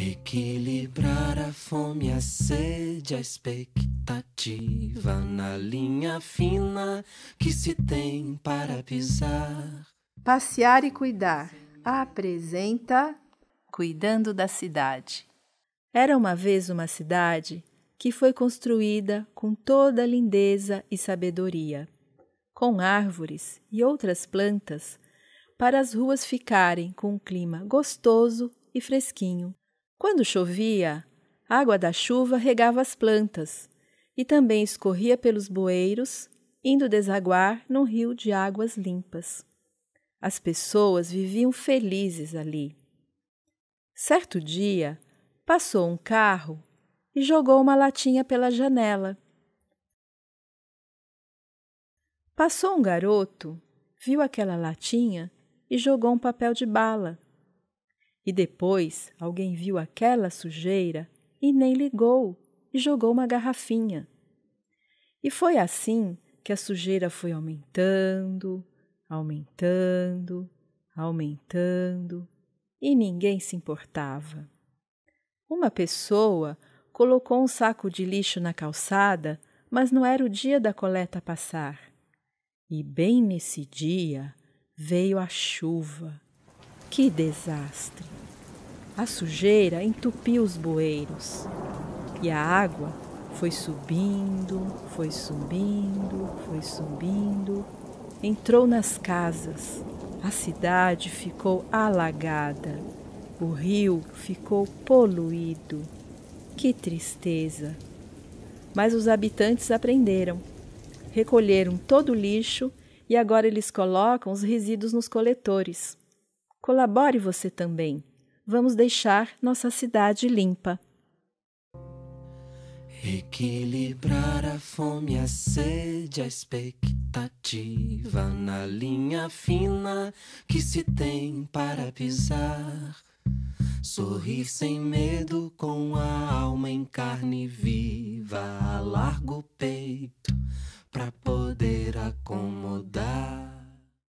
Equilibrar a fome, a sede, a expectativa na linha fina que se tem para pisar. Passear e cuidar apresenta Cuidando da Cidade. Era uma vez uma cidade que foi construída com toda a lindeza e sabedoria, com árvores e outras plantas, para as ruas ficarem com um clima gostoso e fresquinho quando chovia, a água da chuva regava as plantas e também escorria pelos bueiros, indo desaguar num rio de águas limpas. As pessoas viviam felizes ali. Certo dia, passou um carro e jogou uma latinha pela janela. Passou um garoto, viu aquela latinha e jogou um papel de bala. E depois alguém viu aquela sujeira e nem ligou e jogou uma garrafinha. E foi assim que a sujeira foi aumentando, aumentando, aumentando, e ninguém se importava. Uma pessoa colocou um saco de lixo na calçada, mas não era o dia da coleta passar. E bem nesse dia veio a chuva. Que desastre! A sujeira entupiu os bueiros e a água foi subindo, foi subindo, foi subindo, entrou nas casas. A cidade ficou alagada, o rio ficou poluído. Que tristeza! Mas os habitantes aprenderam. Recolheram todo o lixo e agora eles colocam os resíduos nos coletores. Colabore você também vamos deixar nossa cidade limpa. Equilibrar a fome, a sede, a expectativa na linha fina que se tem para pisar. Sorrir sem medo com a alma em carne viva, a largo peito, pra poder.